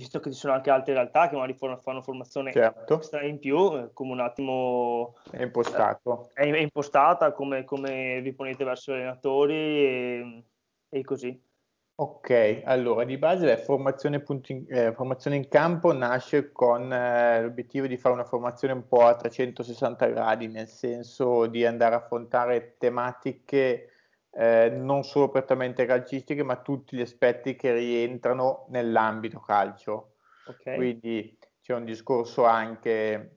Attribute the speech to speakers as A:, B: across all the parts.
A: visto che ci sono anche altre realtà che magari fanno formazione certo. in più, eh, come un attimo
B: è, impostato.
A: Eh, è, è impostata, come, come, vi ponete verso gli allenatori e, e così.
B: Ok, allora di base la formazione, in, eh, formazione in campo nasce con eh, l'obiettivo di fare una formazione un po' a 360 gradi, nel senso di andare a affrontare tematiche eh, non solo prettamente calcistiche, ma tutti gli aspetti che rientrano nell'ambito calcio. Okay. Quindi c'è un discorso anche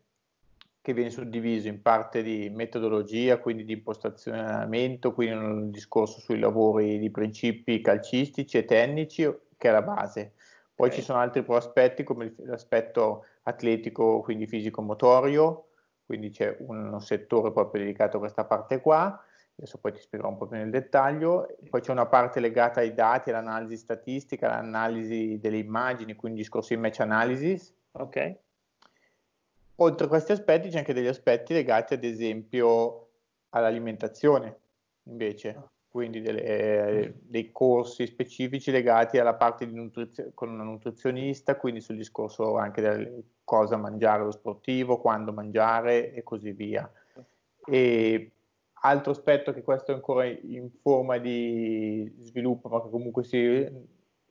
B: che viene suddiviso in parte di metodologia, quindi di impostazionamento, quindi un discorso sui lavori di principi calcistici e tecnici, che è la base. Poi okay. ci sono altri aspetti come l'aspetto atletico, quindi fisico-motorio, quindi c'è un settore proprio dedicato a questa parte qua, adesso poi ti spiegherò un po' più nel dettaglio, poi c'è una parte legata ai dati, all'analisi statistica, all'analisi delle immagini, quindi discorso di match analysis. Ok. Oltre a questi aspetti c'è anche degli aspetti legati ad esempio all'alimentazione, invece, ah. quindi delle, eh, dei corsi specifici legati alla parte di nutrizio- con una nutrizionista, quindi sul discorso anche del cosa mangiare allo sportivo, quando mangiare e così via. E Altro aspetto che questo è ancora in forma di sviluppo, ma che comunque si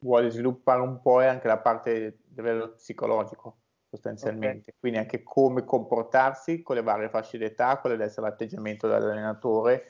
B: vuole sviluppare un po', è anche la parte a livello psicologico, sostanzialmente. Okay. Quindi anche come comportarsi con le varie fasce d'età, quale deve essere l'atteggiamento dell'allenatore.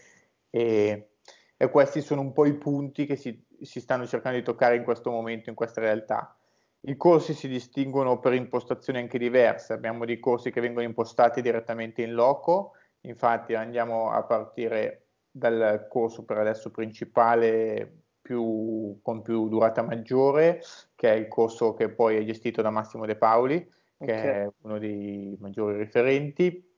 B: E, e, questi sono un po' i punti che si, si stanno cercando di toccare in questo momento, in questa realtà. I corsi si distinguono per impostazioni anche diverse, abbiamo dei corsi che vengono impostati direttamente in loco, Infatti andiamo a partire dal corso per adesso principale più, con più durata maggiore, che è il corso che poi è gestito da Massimo De Paoli, che okay. è uno dei maggiori referenti.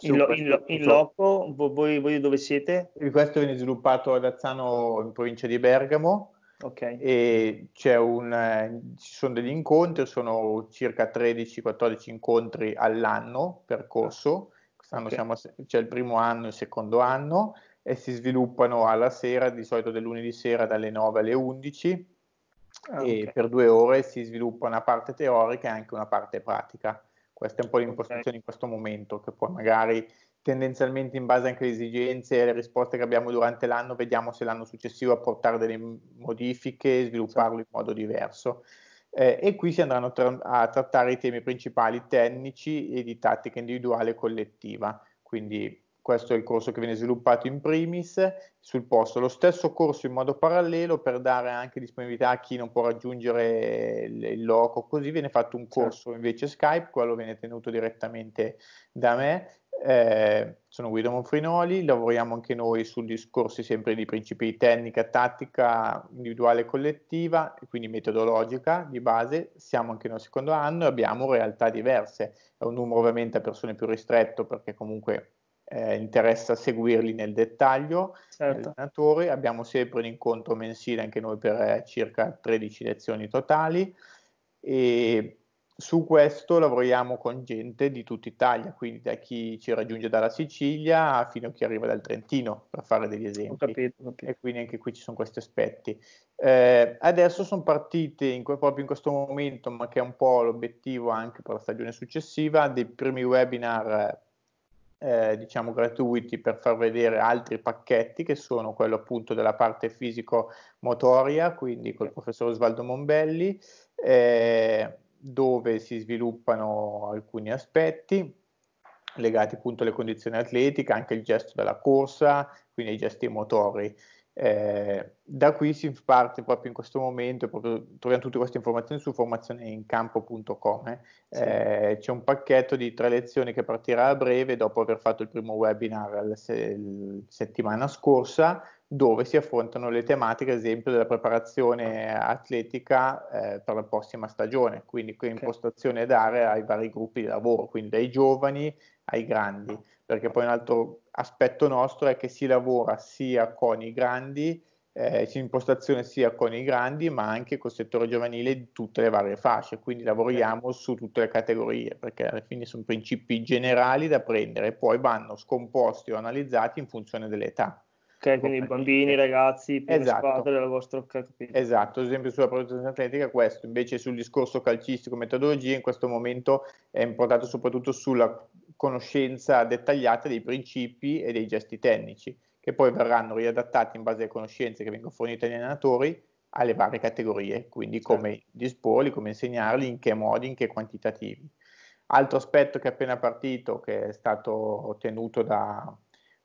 A: In, lo, in, lo, in, loco, voi, voi, dove siete?
B: Questo viene sviluppato ad Azzano in provincia di Bergamo. Okay. E un, ci sono degli incontri, sono circa 13-14 incontri all'anno percorso. corso quest'anno okay. a, c'è cioè, il primo anno e il secondo anno e si sviluppano alla sera, di solito del lunedì sera dalle 9 alle 11 ah, e per due ore si sviluppa una parte teorica e anche una parte pratica. Questa è un po' l'impostazione okay. in questo momento, che poi magari tendenzialmente in base anche alle esigenze e alle risposte che abbiamo durante l'anno, vediamo se l'anno successivo apportare delle modifiche e svilupparlo esatto. in modo diverso eh, e qui si andranno tra- a trattare i temi principali tecnici e di tattica individuale e collettiva. Quindi questo è il corso che viene sviluppato in primis sul posto. Lo stesso corso in modo parallelo per dare anche disponibilità a chi non può raggiungere il loco, così viene fatto un certo. corso certo. invece Skype, quello viene tenuto direttamente da me eh, sono Guido Monfrinoli, lavoriamo anche noi su discorsi sempre di principi di tecnica, tattica individuale e collettiva, quindi metodologica di base. Siamo anche nel secondo anno e abbiamo realtà diverse. È un numero ovviamente a persone più ristretto perché comunque eh, interessa seguirli nel dettaglio. Certo. Abbiamo sempre un incontro mensile anche noi per eh, circa 13 lezioni totali. E su questo lavoriamo con gente di tutta Italia, quindi da chi ci raggiunge dalla Sicilia fino a chi arriva dal Trentino, per fare degli esempi. Ho capito, ho capito. E quindi anche qui ci sono questi aspetti. Eh, adesso sono partite in, proprio in questo momento, ma che è un po' l'obiettivo anche per la stagione successiva, dei primi webinar eh, diciamo gratuiti per far vedere altri pacchetti che sono quello appunto della parte fisico-motoria, quindi col professor Osvaldo Mombelli. Eh, dove si sviluppano alcuni aspetti legati appunto alle condizioni atletiche, anche il gesto della corsa, quindi i gesti motori. Eh, da qui si parte proprio in questo momento, proprio, troviamo tutte queste informazioni su formazioneincampo.com. Eh. Sì. Eh, c'è un pacchetto di tre lezioni che partirà a breve dopo aver fatto il primo webinar la se- settimana scorsa, dove si affrontano le tematiche, ad esempio, della preparazione atletica eh, per la prossima stagione, quindi che impostazione dare ai vari gruppi di lavoro, quindi dai giovani ai grandi, perché poi un altro aspetto nostro è che si lavora sia con i grandi, eh, impostazione sia con i grandi, ma anche col settore giovanile di tutte le varie fasce, quindi lavoriamo certo. su tutte le categorie, perché alla fine sono principi generali da prendere, poi vanno scomposti o analizzati in funzione dell'età. Ok, quindi bambini, ragazzi, prime esatto. squadre della vostra capito. Esatto, ad esempio sulla protezione atletica questo, invece sul discorso calcistico, metodologia in questo momento è importato soprattutto sulla conoscenza dettagliata dei principi e dei gesti tecnici, che poi verranno riadattati in base alle conoscenze che vengono fornite agli allenatori alle varie categorie, quindi certo. come disporli, come insegnarli, in che modi, in che quantitativi. Altro aspetto che è appena partito, che è stato ottenuto da,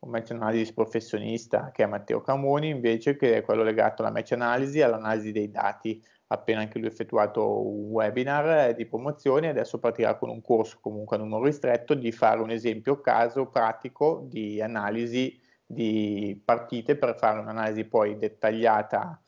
B: un match analysis professionista che è Matteo Camoni, invece che è quello legato alla match analysis e all'analisi dei dati. Appena anche lui ha effettuato un webinar eh, di promozione, adesso partirà con un corso comunque a numero ristretto di fare un esempio caso pratico di analisi di partite per fare un'analisi poi dettagliata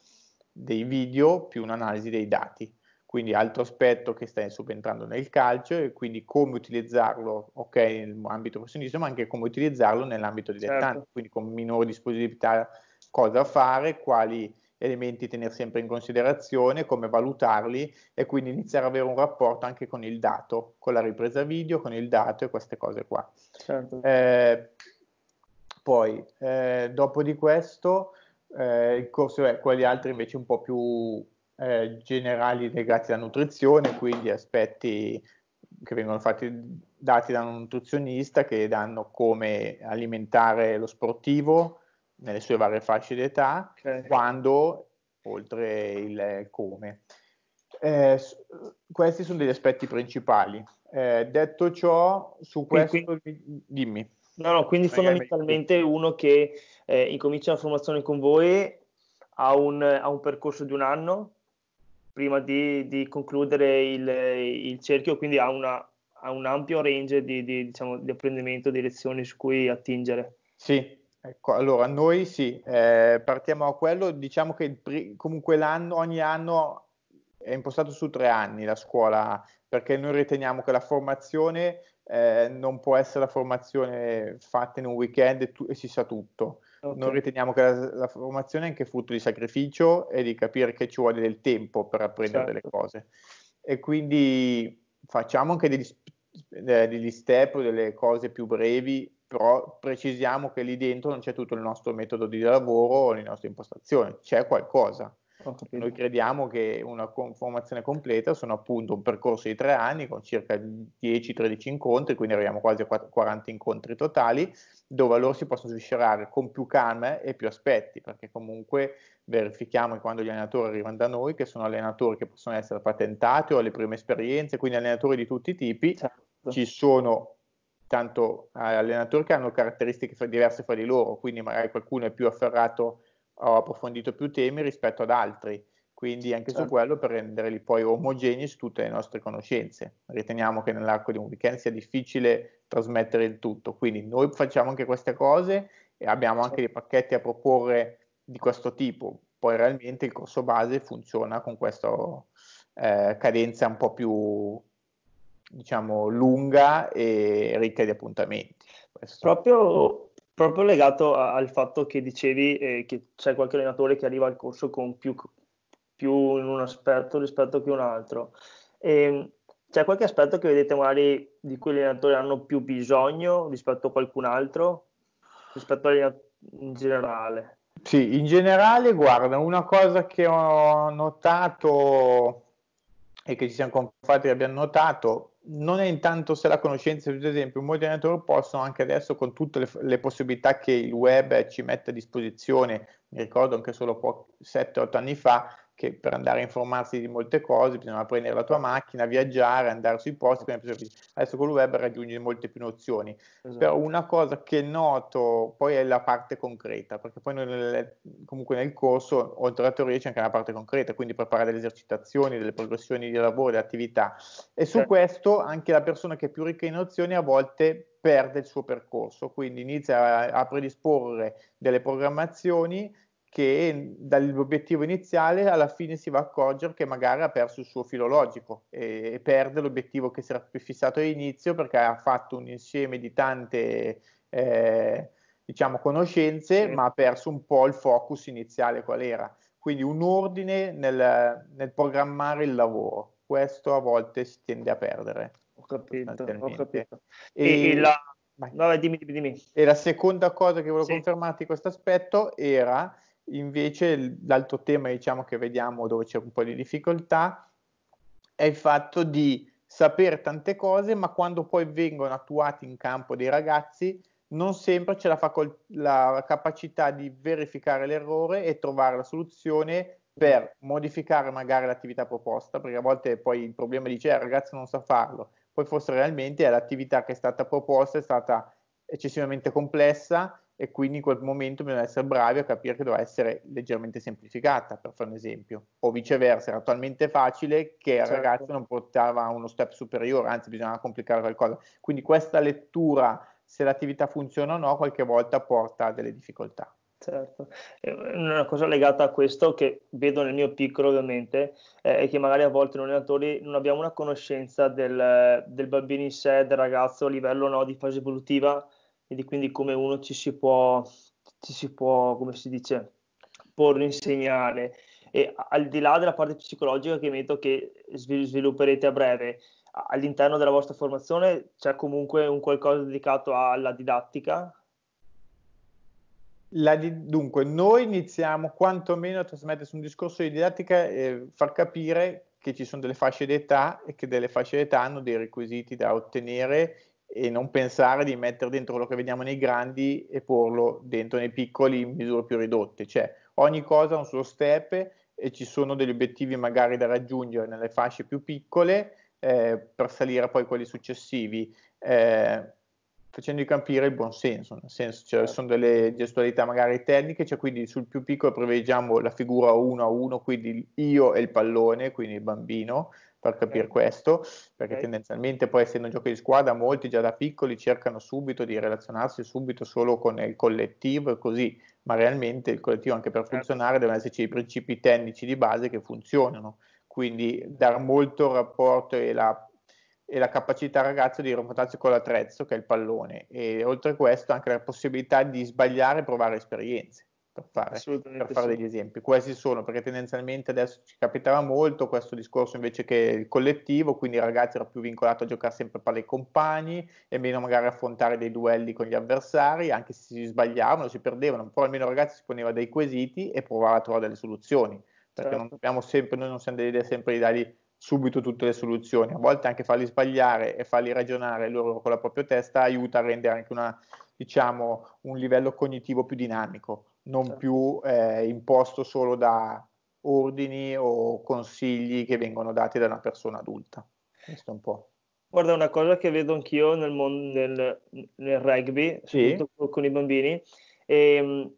B: dei video più un'analisi dei dati quindi altro aspetto che sta subentrando nel calcio e quindi come utilizzarlo, ok, nell'ambito professionistico, ma anche come utilizzarlo nell'ambito dilettante, certo. quindi con minore disponibilità cosa fare, quali elementi tenere sempre in considerazione, come valutarli e quindi iniziare ad avere un rapporto anche con il dato, con la ripresa video, con il dato e queste cose qua. Certo. Eh, poi, eh, dopo di questo, eh, il corso è quelli altri invece un po' più eh, generali legati alla nutrizione, quindi aspetti che vengono fatti, dati da un nutrizionista che danno come alimentare lo sportivo nelle sue varie fasce d'età, okay. quando, oltre il come. Eh, questi sono degli aspetti principali.
A: Eh, detto ciò, su questo quindi, dimmi. No, no, quindi fondamentalmente uno che eh, incomincia la formazione con voi ha un, ha un percorso di un anno, prima di, di concludere il, il, cerchio, quindi ha, una, ha un ampio range di, di, diciamo, di, apprendimento di lezioni su cui attingere. Sì, ecco, allora noi sì, eh, partiamo
B: da quello, diciamo che il, comunque l'anno, ogni anno è impostato su tre anni la scuola, perché noi riteniamo che la formazione eh, non può essere la formazione fatta in un weekend e, tu, e si sa tutto. Okay. Certo. Non riteniamo che la, la, formazione è anche frutto di sacrificio e di capire che ci vuole del tempo per apprendere certo. delle cose. E quindi facciamo anche degli, eh, degli step, delle cose più brevi, però precisiamo che lì dentro non c'è tutto il nostro metodo di lavoro o le nostre impostazioni, c'è qualcosa. Noi crediamo che una formazione completa sono appunto un percorso di tre anni con circa 10-13 incontri, quindi arriviamo quasi a 40 incontri totali, dove allora si possono sviscerare con più calma e più aspetti, perché comunque verifichiamo che quando gli allenatori arrivano da noi, che sono allenatori che possono essere patentati o alle prime esperienze, quindi allenatori di tutti i tipi, certo. ci sono tanto eh, allenatori che hanno caratteristiche diverse fra di loro, quindi magari qualcuno è più afferrato ho approfondito più temi rispetto ad altri, quindi anche certo. su quello per renderli poi omogenei su tutte le nostre conoscenze. Riteniamo che nell'arco di un weekend sia difficile trasmettere il tutto, quindi noi facciamo anche queste cose e abbiamo certo. anche dei certo. pacchetti a proporre di questo tipo, poi realmente il corso base funziona con questa eh, cadenza un po' più diciamo lunga e ricca di appuntamenti.
A: Questo. Proprio proprio legato a, al fatto che dicevi eh, che c'è qualche allenatore che arriva al corso con più, più in un aspetto rispetto che un altro. E, ehm, c'è qualche aspetto che vedete magari di cui gli allenatori hanno più bisogno rispetto a qualcun altro, rispetto agli in generale?
B: Sì, in generale, guarda, una cosa che ho notato e che ci siamo confrontati e abbiamo notato non è intanto se la conoscenza, ad esempio, un moderatore possono anche adesso con tutte le, le, possibilità che il web ci mette a disposizione, mi ricordo anche solo 7-8 anni fa, che per andare a informarsi di molte cose bisogna prendere la tua macchina, viaggiare, andare sui posti. Adesso con il web raggiungi molte più nozioni. Esatto. Però una cosa che noto poi è la parte concreta, perché poi nel, comunque nel corso, oltre alla teoria, c'è anche la parte concreta, quindi preparare delle esercitazioni, delle progressioni di lavoro, delle attività. E su certo. questo anche la persona che è più ricca in nozioni a volte perde il suo percorso, quindi inizia a, a predisporre delle programmazioni che dall'obiettivo iniziale alla fine si va a accorgere che magari ha perso il suo filologico e, e perde l'obiettivo che si era fissato all'inizio perché ha fatto un insieme di tante eh, diciamo conoscenze, sì. ma ha perso un po' il focus iniziale qual era. Quindi un ordine nel, nel programmare il lavoro, questo a volte si tende a perdere. Ho capito, ho capito. E, e la... No, dimmi, dimmi, E la seconda cosa che volevo sì. confermarti questo aspetto era Invece l'altro tema diciamo, che vediamo dove c'è un po' di difficoltà è il fatto di sapere tante cose, ma quando poi vengono attuati in campo dei ragazzi non sempre c'è la, facol- la capacità di verificare l'errore e trovare la soluzione per modificare magari l'attività proposta, perché a volte poi il problema dice eh, il ragazzo non sa farlo, poi forse realmente l'attività che è stata proposta è stata eccessivamente complessa e quindi in quel momento bisogna essere bravi a capire che dovrà essere leggermente semplificata, per fare un esempio, o viceversa, era talmente facile che certo. il ragazzo non portava uno step superiore, anzi bisognava complicare qualcosa. Quindi questa lettura, se l'attività funziona o no, qualche volta porta a delle difficoltà.
A: Certo, una cosa legata a questo che vedo nel mio piccolo ovviamente è che magari a volte noi allenatori non abbiamo una conoscenza del, del bambino in sé, del ragazzo a livello no, di fase evolutiva e di quindi come uno ci si può, ci si può come si dice, porre insegnare. E al di là della parte psicologica che metto che svilupperete a breve, all'interno della vostra formazione c'è comunque un qualcosa dedicato alla didattica?
B: Di... dunque, noi iniziamo quantomeno a trasmettere su un discorso di didattica e far capire che ci sono delle fasce d'età e che delle fasce d'età hanno dei requisiti da ottenere e non pensare di mettere dentro quello che vediamo nei grandi e porlo dentro nei piccoli in misure più ridotte. Cioè ogni cosa ha un suo step e ci sono degli obiettivi magari da raggiungere nelle fasce più piccole eh, per salire poi quelli successivi. Eh, facendogli capire il buon senso, nel senso cioè, certo. sono delle gestualità magari tecniche, cioè quindi sul più piccolo privilegiamo la figura 1 a 1, quindi io e il pallone, quindi il bambino, per capire questo, perché tendenzialmente poi essendo un gioco di squadra molti già da piccoli cercano subito di relazionarsi subito solo con il collettivo e così, ma realmente il collettivo anche per certo. funzionare devono esserci i principi tecnici di base che funzionano, quindi dar molto rapporto e la, e la capacità al ragazzo di rapportarsi con l'attrezzo che è il pallone e oltre a questo anche la possibilità di sbagliare e provare esperienze per fare, per fare sì. degli esempi. Questi sono, perché tendenzialmente adesso ci capitava molto questo discorso invece che il collettivo, quindi il ragazzo era più vincolato a giocare sempre per i compagni e meno magari affrontare dei duelli con gli avversari, anche se si sbagliavano, si perdevano, però almeno il ragazzo si poneva dei quesiti e provava a trovare delle soluzioni, perché certo. non sempre, noi non siamo delle idee sempre di dargli subito tutte le soluzioni, a volte anche farli sbagliare e farli ragionare loro con la propria testa aiuta a rendere anche una, diciamo, un livello cognitivo più dinamico non certo. più eh, imposto solo da ordini o consigli che vengono dati da una persona adulta. Questo è un po'.
A: Guarda, una cosa che vedo anch'io nel, mon- nel, nel rugby, sì. con i bambini, e, ehm,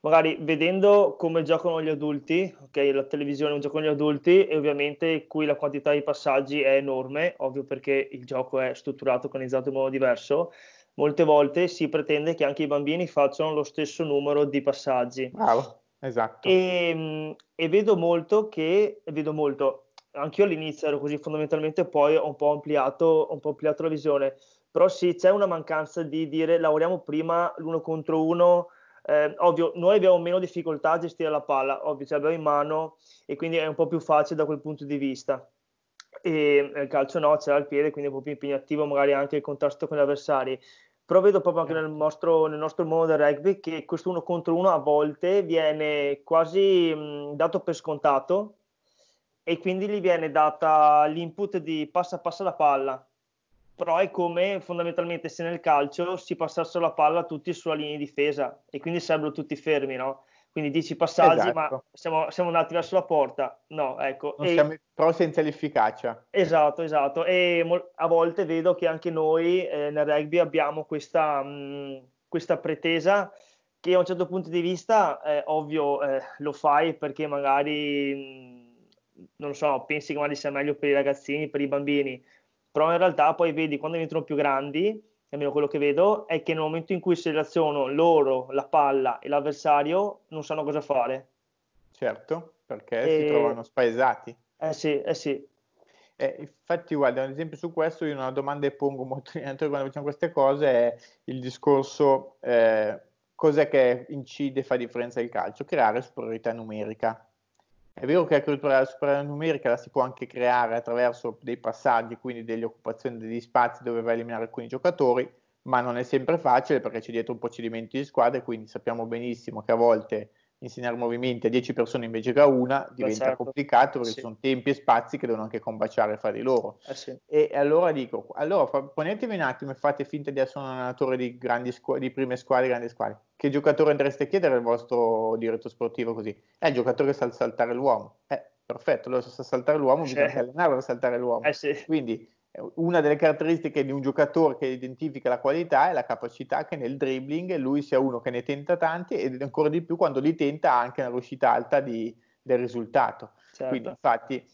A: magari vedendo come giocano gli adulti, ok, la televisione gioca con gli adulti e ovviamente qui la quantità di passaggi è enorme, ovvio perché il gioco è strutturato, organizzato in modo diverso, molte volte si pretende che anche i bambini facciano lo stesso numero di passaggi. Bravo, esatto. E, ehm, e vedo molto che, vedo molto, anch'io all'inizio ero così fondamentalmente, poi ho un po' ampliato, un po ampliato la visione, però sì, c'è una mancanza di dire lavoriamo prima l'uno contro uno, eh, ovvio, noi abbiamo meno difficoltà a gestire la palla, ovvio, ce l'abbiamo in mano e quindi è un po' più facile da quel punto di vista. E ehm, nel calcio no, c'era il piede, quindi è un po' più impegnativo magari anche il contrasto con gli avversari però vedo proprio anche eh. nel nostro, nel nostro mondo del rugby che questo uno contro uno a volte viene quasi mh, dato per scontato e quindi gli viene data l'input di passa passa la palla però è come fondamentalmente se nel calcio si passasse la palla tutti sulla linea di difesa e quindi sarebbero tutti fermi, no? quindi 10 passaggi, esatto. ma siamo, siamo, andati verso la porta. No, ecco. Non e... siamo
B: pro senza l'efficacia.
A: Esatto, esatto. E mo- a volte vedo che anche noi eh, nel rugby abbiamo questa, mh, questa, pretesa che a un certo punto di vista, eh, ovvio, eh, lo fai perché magari, mh, non so, pensi che magari sia meglio per i ragazzini, per i bambini, però in realtà poi vedi quando diventano più grandi almeno quello che vedo, è che nel momento in cui seleziono loro, la palla e l'avversario, non sanno cosa fare.
B: Certo, perché e... si trovano spaesati. Eh
A: sì, eh sì. Eh,
B: infatti, guarda, un esempio su questo, io una domanda che pongo molto in alto quando facciamo queste cose è il discorso eh, cos'è che incide, fa differenza il calcio? Creare superiorità numerica. È vero che la creatura supernumerica la si può anche creare attraverso dei passaggi, quindi delle occupazioni degli spazi dove vai a eliminare alcuni giocatori, ma non è sempre facile perché c'è dietro un procedimento di squadra e quindi sappiamo benissimo che a volte insegnare movimenti a 10 persone invece che a una diventa certo. complicato perché sì. ci sono tempi e spazi che devono anche combaciare fra di loro. Eh sì. E allora dico, allora ponetevi un attimo e fate finta di essere un allenatore di, grandi scu- di prime squadre, grandi squadre. Che giocatore andreste a chiedere al vostro diretto sportivo così? È il giocatore che sa saltare l'uomo. Eh, perfetto, allora se sa saltare l'uomo cioè. bisogna allenarlo a saltare l'uomo. Eh, sì. Quindi una delle caratteristiche di un giocatore che identifica la qualità è la capacità che nel dribbling lui sia uno che ne tenta tanti ed ancora di più quando li tenta anche una riuscita alta di, del risultato. Certo. Quindi infatti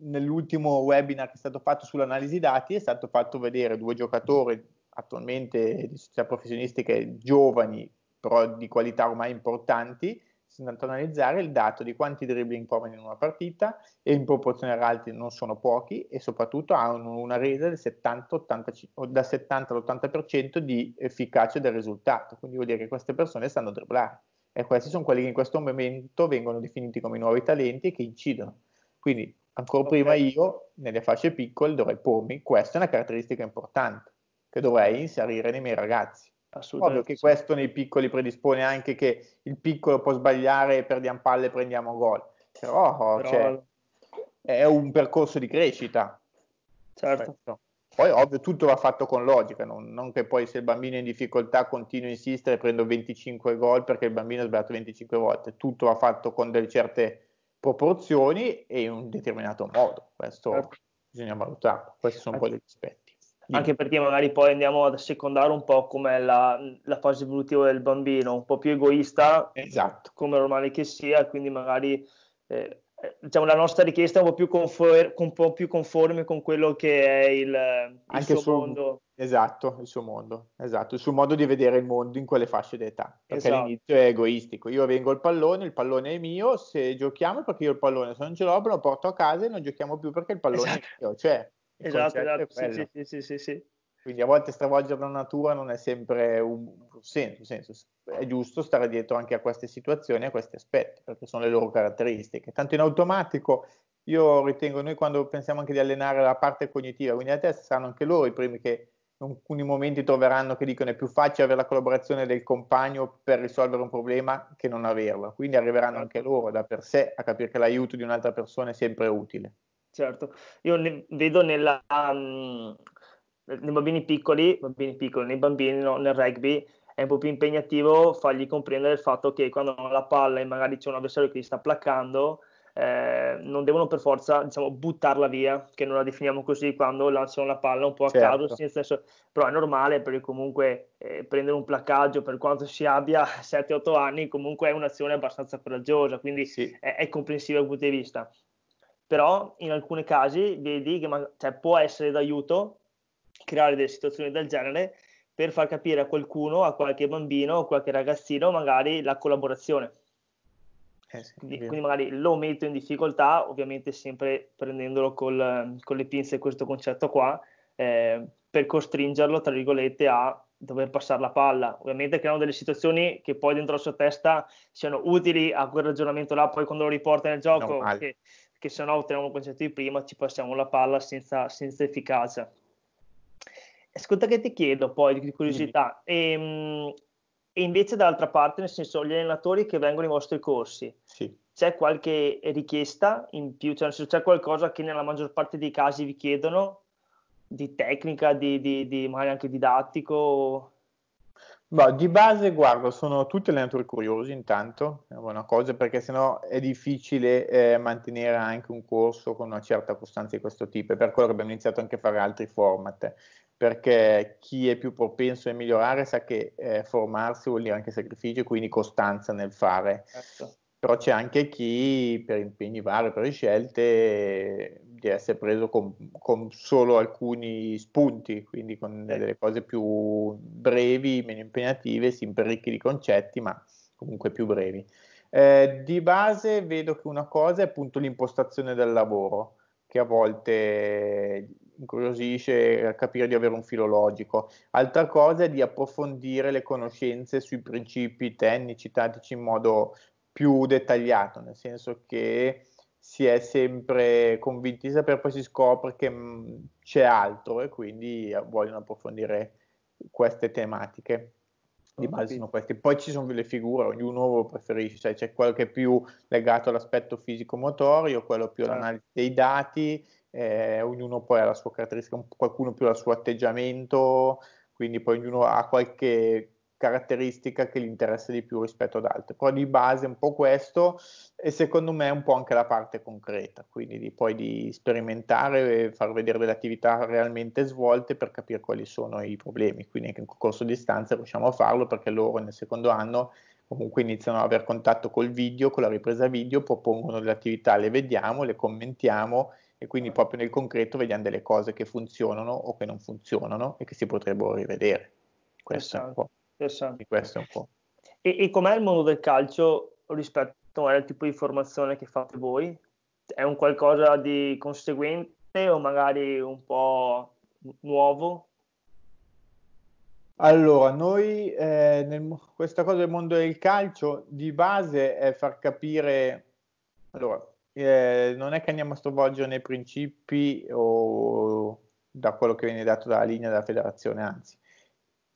B: nell'ultimo webinar che è stato fatto sull'analisi dati è stato fatto vedere due giocatori attualmente di società professionistiche giovani però di qualità ormai importanti analizzare il dato di quanti dribbling provano in una partita e in proporzione ad altri non sono pochi e soprattutto hanno una resa del 70, 80, da 70 all'80% di efficacia del risultato, quindi vuol dire che queste persone sanno dribblare e questi sono quelli che in questo momento vengono definiti come i nuovi talenti che incidono. Quindi ancora okay. prima io nelle fasce piccole dovrei pormi, questa è una caratteristica importante che dovrei inserire nei miei ragazzi Ovvio che questo nei piccoli predispone anche che il piccolo può sbagliare, perdiamo palle e prendiamo gol. Però, Però... Cioè, è un percorso di crescita. Certo. Questo. Poi ovvio tutto va fatto con logica, non, non, che poi se il bambino è in difficoltà continuo a insistere e prendo 25 gol perché il bambino ha sbagliato 25 volte, tutto va fatto con delle certe proporzioni e in un determinato modo, questo certo. bisogna valutarlo, questi sono un po' degli aspetti
A: anche perché magari poi andiamo ad assecondare un po' com'è la, la, fase evolutiva del bambino, un po' più egoista, esatto. come normale che sia, quindi magari eh, diciamo, la nostra richiesta è un po' più, conforme, un po più conforme con quello che è il, il suo, suo, mondo.
B: Esatto, il suo mondo, esatto, il suo modo di vedere il mondo in quelle fasce d'età, perché esatto. all'inizio è egoistico, io vengo al pallone, il pallone è mio, se giochiamo perché io ho il pallone, se non ce l'ho lo porto a casa e non giochiamo più perché il pallone esatto. è mio, cioè
A: Esatto, esatto. Sì,
B: sì, sì, sì, sì. Quindi a volte stravolgere la natura non è sempre un senso, senso, è giusto stare dietro anche a queste situazioni, a questi aspetti, perché sono le loro caratteristiche. Tanto in automatico io ritengo, noi quando pensiamo anche di allenare la parte cognitiva, quindi la testa, saranno anche loro i primi che in alcuni momenti troveranno che dicono è più facile avere la collaborazione del compagno per risolvere un problema che non averla. Quindi arriveranno esatto. anche loro da per sé a capire che l'aiuto di un'altra persona è sempre utile
A: certo. Io ne vedo nella, um, nei bambini piccoli, bambini piccoli, nei bambini no, nel rugby è un po' più impegnativo fargli comprendere il fatto che quando hanno la palla e magari c'è un avversario che li sta placcando, eh, non devono per forza diciamo, buttarla via, che non la definiamo così quando lanciano la palla un po' a certo. caso, nel senso, però è normale perché comunque eh, prendere un placcaggio per quanto si abbia 7-8 anni comunque è un'azione abbastanza coraggiosa, quindi sì. è, è comprensiva dal punto di vista però in alcuni casi vedi che cioè, può essere d'aiuto creare delle situazioni del genere per far capire a qualcuno, a qualche bambino o qualche ragazzino magari la collaborazione. Eh sì, quindi, quindi, magari lo metto in difficoltà, ovviamente sempre prendendolo col, con le pinze questo concetto qua, eh, per costringerlo, tra virgolette, a dover passare la palla. Ovviamente creano delle situazioni che poi dentro la sua testa siano utili a quel ragionamento là, poi quando lo riporta nel gioco, no, che se no otteniamo il concetto di prima, ci passiamo la palla senza, senza efficacia. Ascolta che ti chiedo poi di curiosità, e, ehm, e, invece dall'altra parte, nel senso gli allenatori che vengono ai vostri corsi, sì. c'è qualche richiesta in più, cioè se c'è qualcosa che nella maggior parte dei casi vi chiedono di tecnica, di, di, di magari anche didattico?
B: Beh, di base, guardo, sono tutti allenatori curiosi intanto, è una cosa perché sennò è difficile eh, mantenere anche un corso con una certa costanza di questo tipo, è per quello che abbiamo iniziato anche a fare altri format, perché chi è più propenso a migliorare sa che eh, formarsi vuol dire anche sacrificio quindi costanza nel fare. Certo. Però c'è anche chi per impegni vari, per scelte, di essere preso con, con, solo alcuni spunti, quindi con delle cose più brevi, meno impegnative, si impericchi di concetti, ma comunque più brevi. Eh, di base vedo che una cosa è appunto l'impostazione del lavoro, che a volte incuriosisce a capire di avere un filo logico. Altra cosa è di approfondire le conoscenze sui principi tecnici, tattici in modo più dettagliato, nel senso che si è sempre convinti di sapere, poi si scopre che mm, c'è altro e quindi eh, vogliono approfondire queste tematiche. Di base sono queste. Poi ci sono le figure, ognuno preferisce, cioè c'è quello che è più legato all'aspetto fisico-motorio, quello più certo. all'analisi dei dati, eh, ognuno poi ha la sua caratteristica, qualcuno più al suo atteggiamento, quindi poi ognuno ha qualche caratteristica che gli interessa di più rispetto ad altre, però di base è un po' questo e secondo me è un po' anche la parte concreta, quindi di, poi di sperimentare e far vedere delle attività realmente svolte per capire quali sono i problemi, quindi anche in corso di distanza riusciamo a farlo perché loro nel secondo anno comunque iniziano ad avere contatto col video, con la ripresa video, propongono delle attività, le vediamo, le commentiamo e quindi proprio nel concreto vediamo delle cose che funzionano o che non funzionano e che si potrebbero rivedere. Questo esatto. è un esatto. po'. Interessante. questo è un po'.
A: E, e com'è il mondo del calcio rispetto al tipo di formazione che fate voi? È un qualcosa di conseguente o magari un po' nuovo?
B: Allora, noi eh, nel, questa cosa del mondo del calcio di base è far capire, allora, eh, non è che andiamo a stravolgere nei principi o da quello che viene dato dalla linea della federazione, anzi,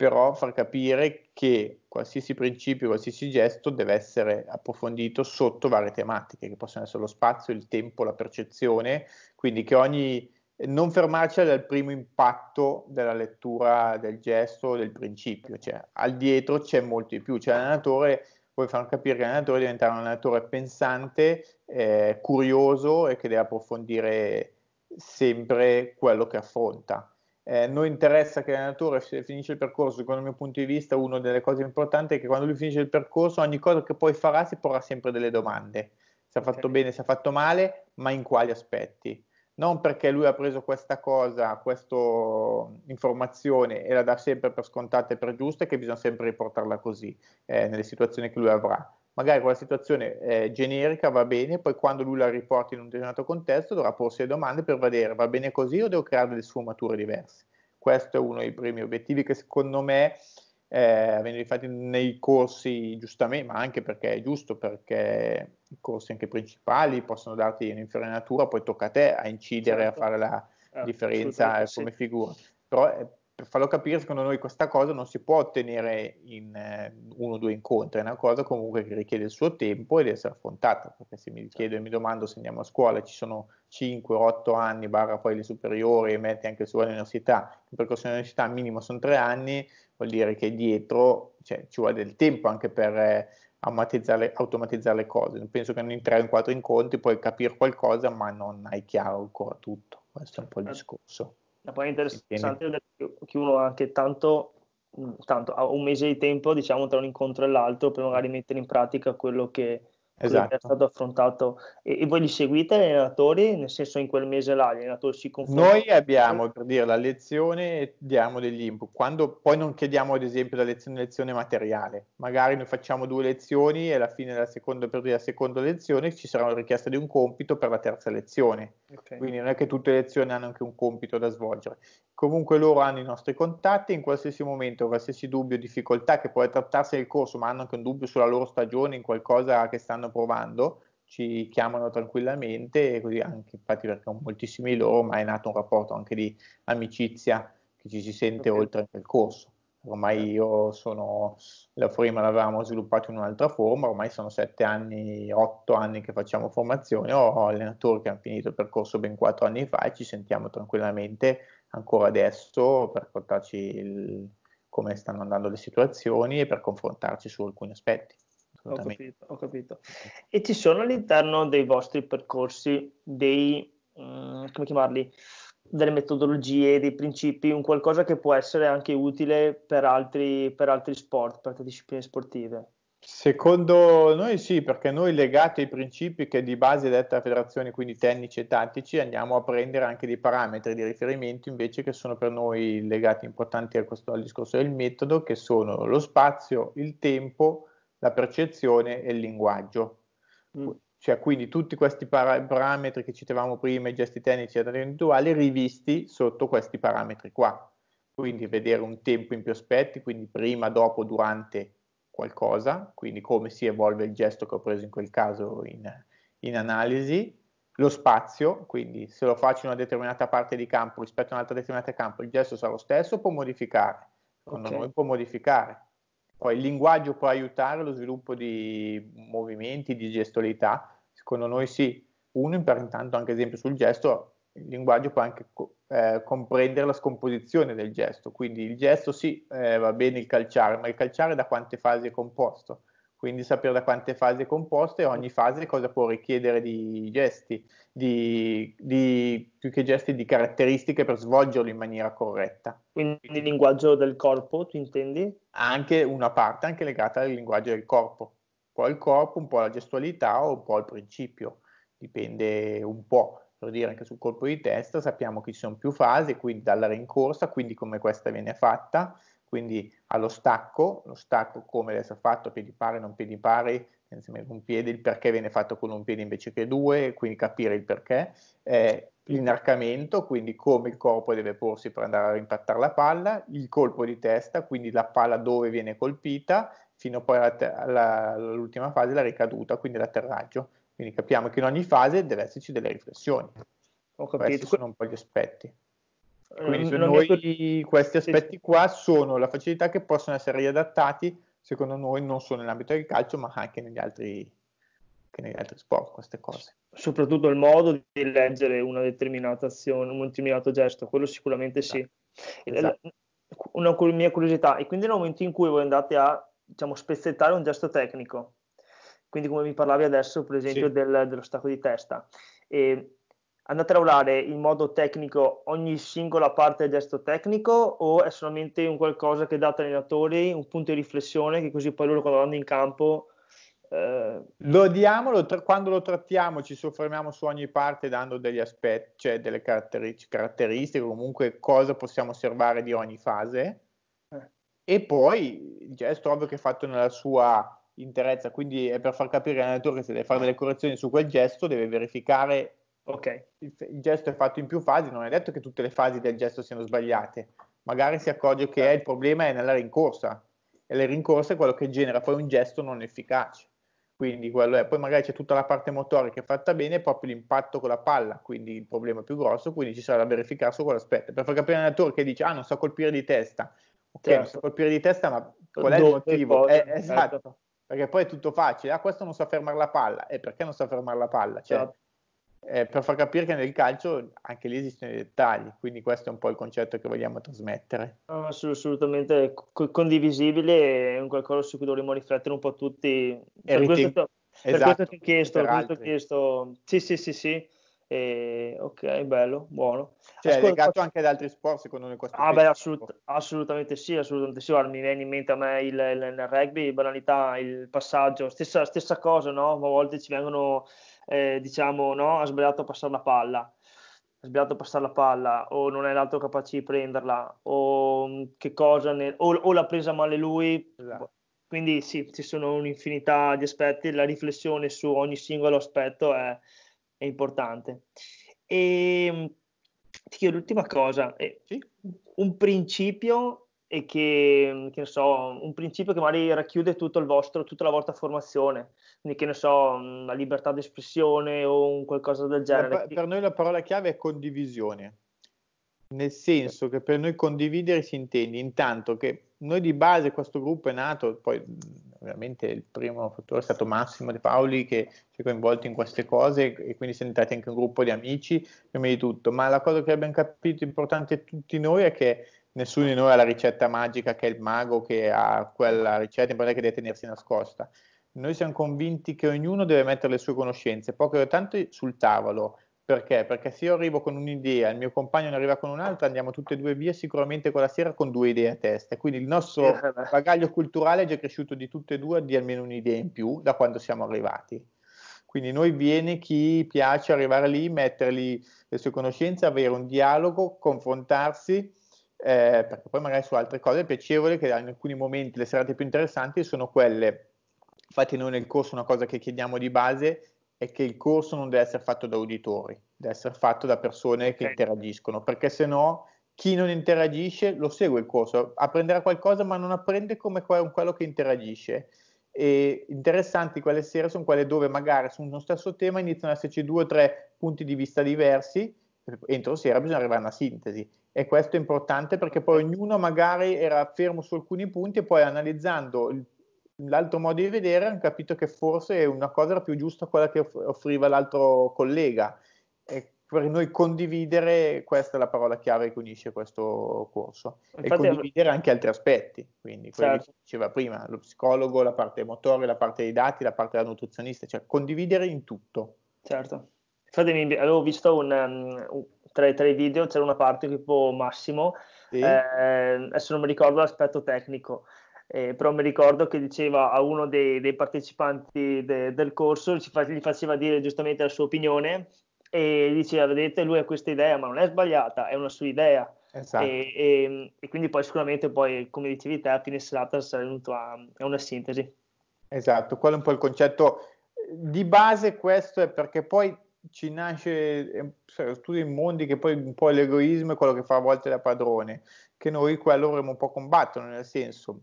B: però far capire che qualsiasi principio, qualsiasi gesto deve essere approfondito sotto varie tematiche, che possono essere lo spazio, il tempo, la percezione, quindi che ogni non fermarci al primo impatto della lettura del gesto del principio, cioè al dietro c'è molto di più, cioè l'allenatore vuoi far capire che l'allenatore deve diventare un allenatore pensante, eh, curioso e che deve approfondire sempre quello che affronta eh, noi interessa che l'allenatore finisce il percorso, secondo il mio punto di vista una delle cose importanti è che quando lui finisce il percorso ogni cosa che poi farà si porrà sempre delle domande, se ha fatto okay. Certo. bene, se ha fatto male, ma in quali aspetti. Non perché lui ha preso questa cosa, questa informazione e la dà sempre per scontata e per giusta, che bisogna sempre riportarla così eh, nelle situazioni che lui avrà magari quella situazione eh, generica va bene, poi quando lui la riporta in un determinato contesto dovrà porsi le domande per vedere va bene così o devo creare delle sfumature diverse. Questo è uno dei primi obiettivi che secondo me eh, vengono fatti nei corsi giustamente, ma anche perché è giusto, perché i corsi anche principali possono darti un'infrenatura, poi tocca a te a incidere, certo. a fare la eh, differenza come sì. figura. Però per farlo capire, secondo noi questa cosa non si può ottenere in eh, uno o due incontri, è una cosa comunque che richiede il suo tempo ed essere affrontata, perché se mi certo. chiedo e mi domando se andiamo a scuola ci sono 5 8 anni, barra poi le superiori e metti anche su all'università, il percorso all'università minimo sono 3 anni, vuol dire che dietro cioè, ci vuole del tempo anche per... Eh, automatizzare, le cose. Penso che in tre o in quattro incontri puoi capire qualcosa, ma non hai chiaro ancora tutto. Questo è un po' il certo.
A: discorso. Ma poi è interessante, Tieni. chiudo anche tanto, tanto, a un mese di tempo, diciamo, tra un incontro e l'altro, per magari mettere in pratica quello che esatto. è stato affrontato. E, e, voi li seguite gli allenatori? Nel senso in quel mese là gli allenatori si confrontano? Noi
B: abbiamo, per dire, la lezione e diamo degli input. Quando poi non chiediamo, ad esempio, la lezione, lezione materiale. Magari noi facciamo due lezioni e alla fine della seconda, per dire, la seconda lezione ci sarà una richiesta di un compito per la terza lezione. Okay. Quindi non è che tutte le lezioni hanno anche un compito da svolgere. Comunque loro hanno i nostri contatti, in qualsiasi momento, qualsiasi dubbio, difficoltà che può trattarsi del corso, ma hanno anche un dubbio sulla loro stagione, in qualcosa che stanno provando, ci chiamano tranquillamente, così anche, infatti perché con moltissimi di loro, ma è nato un rapporto anche di amicizia che ci si sente okay. oltre il percorso. Ormai certo. io sono, la prima l'avevamo sviluppato in un'altra forma, ormai sono sette anni, otto anni che facciamo formazione, ho allenatori che hanno finito il percorso ben quattro anni fa e ci sentiamo tranquillamente ancora adesso per raccontarci il, come stanno andando le situazioni e per confrontarci su alcuni aspetti
A: ho capito, ho capito. E ci sono all'interno dei vostri percorsi dei, um, come chiamarli, delle metodologie, dei principi, un qualcosa che può essere anche utile per altri, per altri sport, per altre discipline sportive?
B: Secondo noi sì, perché noi legati ai principi che di base è detta la federazione, quindi tecnici e tattici, andiamo a prendere anche dei parametri di riferimento invece che sono per noi legati importanti questo, al discorso del metodo, che sono lo spazio, il tempo, la percezione e il linguaggio. Mm. Cioè, quindi tutti questi para- parametri che citavamo prima, i gesti tecnici e individuali, rivisti sotto questi parametri qua. Quindi vedere un tempo in più aspetti, quindi prima, dopo, durante qualcosa, quindi come si evolve il gesto che ho preso in quel caso in, in analisi, lo spazio, quindi se lo faccio in una determinata parte di campo rispetto a un'altra determinata campo, il gesto sarà lo stesso, può modificare, secondo okay. noi può modificare. Poi il linguaggio può aiutare lo sviluppo di movimenti, di gestualità. Secondo noi sì, uno intanto anche esempio sul gesto, il linguaggio può anche eh, comprendere la scomposizione del gesto. Quindi il gesto sì, eh, va bene il calciare, ma il calciare da quante fasi è composto? Quindi sapere da quante fasi è composto e ogni fase cosa può richiedere di gesti, di, di che gesti di caratteristiche per svolgerlo in maniera corretta.
A: Quindi il linguaggio del corpo, tu intendi?
B: Anche una parte anche legata al linguaggio del corpo, un po' il corpo, un po' la gestualità o un po' il principio, dipende un po'. Per dire anche sul colpo di testa sappiamo che ci sono più fasi, quindi dalla rincorsa, quindi come questa viene fatta, quindi allo stacco, lo stacco come adesso è fatto, piedi pari, non piedi pari, insieme un piede, il perché viene fatto con un piede invece che due, quindi capire il perché, eh, l'inarcamento, quindi come il corpo deve porsi per andare a rimpattare la palla, il colpo di testa, quindi la palla dove viene colpita, fino poi alla, alla, all'ultima fase, la ricaduta, quindi l'atterraggio. Quindi capiamo che in ogni fase deve esserci delle riflessioni. Ho capito. Questi sono un po' gli aspetti.
A: Eh, quindi non, noi
B: non... questi aspetti qua sono la facilità che possono essere riadattati, secondo noi non solo nell'ambito del calcio, ma anche negli altri che nei retro sport boh, queste cose.
A: Soprattutto il modo di leggere una determinata azione, un determinato gesto, quello sicuramente sì. Esatto. esatto. Una mia curiosità, e quindi nel momento in cui voi andate a diciamo, spezzettare un gesto tecnico, quindi come mi parlavi adesso per esempio sì. del, dello stacco di testa, e andate a lavorare in modo tecnico ogni singola parte del gesto tecnico o è solamente un qualcosa che date agli allenatori, un punto di riflessione che così poi loro quando vanno in campo eh, lo
B: odiamo, lo tra- quando lo trattiamo ci soffermiamo su ogni parte dando degli aspetti, cioè delle caratteri- caratteristiche, comunque cosa possiamo osservare di ogni fase. Eh. E poi il gesto ovvio che è fatto nella sua interezza, quindi è per far capire all'allenatore che se deve fare delle correzioni su quel gesto deve verificare ok, il, il, gesto è fatto in più fasi, non è detto che tutte le fasi del gesto siano sbagliate, magari si accorge che è, eh. il problema è nella rincorsa e la rincorsa è quello che genera poi un gesto non efficace quindi quello è. Poi magari c'è tutta la parte motorica che è fatta bene, proprio l'impatto con la palla, quindi il problema più grosso, quindi ci sarà da verificare su quell'aspetto. Per far capire all'allenatore che dice, ah non so colpire di testa,
A: ok, certo. non so certo. colpire
B: di testa, ma qual è il motivo? È Eh, certo. esatto, certo. perché poi è tutto facile, ah questo non sa so fermare la palla, e eh, perché non sa so fermare la palla? Cioè, certo eh, per far capire che nel calcio anche lì esistono i dettagli, quindi questo è un po' il concetto che vogliamo trasmettere.
A: assolutamente co- condivisibile, è un qualcosa su cui dovremmo riflettere un po' tutti. Per Everything. questo, esatto, per questo ti ho chiesto, per questo chiesto. Sì, sì, sì, sì. Eh, ok, bello, buono. Cioè, Ascolta, legato
B: anche ad altri sport, secondo me questo ah, beh,
A: assolut- assolutamente sì, assolutamente sì. Guarda, mi viene in mente a me il, il, il rugby, banalità, il passaggio, stessa, stessa cosa, no? A volte ci vengono eh, diciamo, no, ha sbagliato a passare la palla, ha sbagliato a passare la palla, o non è l'altro capace di prenderla, o mm, che cosa, ne... o, o, l'ha presa male lui. Esatto. Quindi sì, ci sono un'infinità di aspetti, la riflessione su ogni singolo aspetto è, è importante. E ehm, ti chiedo l'ultima cosa, eh, sì? un principio e che, che so, un principio che magari racchiude tutto il vostro, tutta la vostra formazione, quindi che ne so, la libertà d'espressione o un qualcosa del genere. Per,
B: per noi la parola chiave è condivisione, nel senso che per noi condividere si intende intanto che noi di base questo gruppo è nato, poi ovviamente il primo fattore è stato Massimo De Paoli che si è coinvolto in queste cose e quindi siamo diventati anche un gruppo di amici, prima di tutto, ma la cosa che abbiamo capito importante tutti noi è che nessuno di noi ha la ricetta magica che è il mago che ha quella ricetta, in modo che deve tenersi nascosta. Noi siamo convinti che ognuno deve mettere le sue conoscenze, poche o tante, sul tavolo. Perché? Perché se io arrivo con un'idea, e il mio compagno ne arriva con un'altra, andiamo tutte e due via sicuramente quella sera con due idee a testa. Quindi il nostro eh, bagaglio culturale è già cresciuto di tutte e due di almeno un'idea in più da quando siamo arrivati. Quindi noi viene chi piace arrivare lì, mettergli le sue conoscenze, avere un dialogo, confrontarsi eh, perché poi magari su altre cose è piacevole che in alcuni momenti le serate più interessanti sono quelle, infatti noi nel corso una cosa che chiediamo di base è che il corso non deve essere fatto da uditori, deve essere fatto da persone okay. che interagiscono, perché se no chi non interagisce lo segue il corso, apprenderà qualcosa ma non apprende come quello che interagisce. E interessanti quelle serie sono quelle dove magari su uno stesso tema iniziano ad esserci due o tre punti di vista diversi, entro sera bisogna arrivare a una sintesi e questo è importante perché poi ognuno magari era fermo su alcuni punti e poi analizzando il, l'altro modo di vedere hanno capito che forse una cosa era più giusta quella che offriva l'altro collega. E per noi condividere, questa è la parola chiave che unisce questo corso, Infatti, e condividere anche altri aspetti, quindi quello certo. che diceva prima, lo psicologo, la parte motoria, la parte dei dati, la parte della nutrizionista, cioè condividere in tutto.
A: Certo. Infatti avevo visto un, um, tra, i, tra i video c'era una parte tipo Massimo, sì. eh, adesso non mi ricordo l'aspetto tecnico, eh, però mi ricordo che diceva a uno dei, dei partecipanti de, del corso, gli faceva dire giustamente la sua opinione e diceva, vedete, lui ha questa idea, ma non è sbagliata, è una sua idea. Esatto. E, e, ehm, e, quindi poi sicuramente poi, come dicevi te, a fine serata sarà venuto a, a una sintesi.
B: Esatto, quello è un po' il concetto di base questo è perché poi ci nasce, eh, cioè, tutti in mondi che poi un po' l'egoismo è quello che fa a volte da padrone, che noi quello vorremmo un po' combattere, nel senso,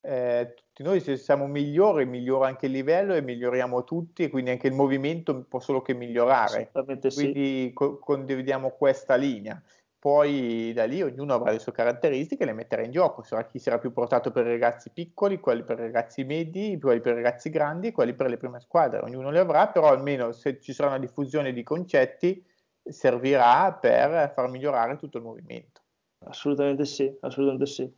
B: eh, tutti noi se siamo migliori, migliora anche il livello e miglioriamo tutti e quindi anche il movimento può solo che migliorare. Quindi sì. co- condividiamo questa linea poi da lì ognuno avrà le sue caratteristiche e le metterà in gioco, sarà chi sarà più portato per i ragazzi piccoli, quelli per i ragazzi medi, quelli per i ragazzi grandi quelli per le prime squadre, ognuno le avrà, però almeno se ci sarà una diffusione di concetti servirà per far migliorare tutto il
A: movimento. Assolutamente sì, assolutamente sì.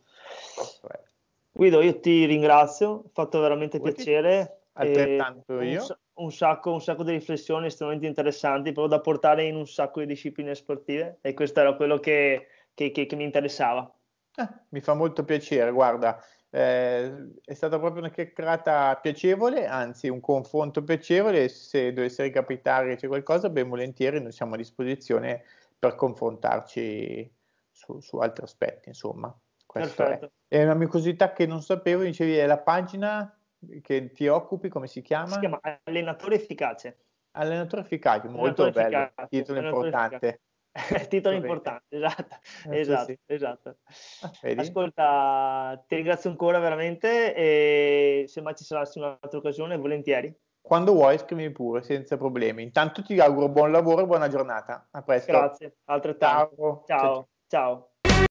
A: Guido, io ti ringrazio, è fatto veramente Vuoi piacere. Altrettanto io. Un, un sacco, un sacco di riflessioni estremamente interessanti, però da portare in un sacco di discipline sportive e questo era quello che, che, che, che mi interessava.
B: Eh, mi fa molto piacere, guarda, eh, è stata proprio una chiacchierata piacevole, anzi un confronto piacevole. Se dovesse ricapitare c'è qualcosa, ben volentieri noi siamo a disposizione per confrontarci su, su altri aspetti. Insomma, questa Perfetto. è. è una mia curiosità che non sapevo. Dicevi, è la pagina che ti occupi, come si chiama? Si chiama Allenatore Efficace. Allenatore Efficace, molto allenatore bello, efficace, titolo importante.
A: titolo importante, esatto, eh, esatto, sì, esatto. Ah, vedi? Ascolta, ti ringrazio ancora veramente e se mai ci sarà un'altra occasione, volentieri.
B: Quando vuoi scrivimi pure, senza problemi. Intanto ti auguro buon lavoro e buona giornata. A presto. Grazie,
A: altrettanto. ciao. ciao. ciao. ciao.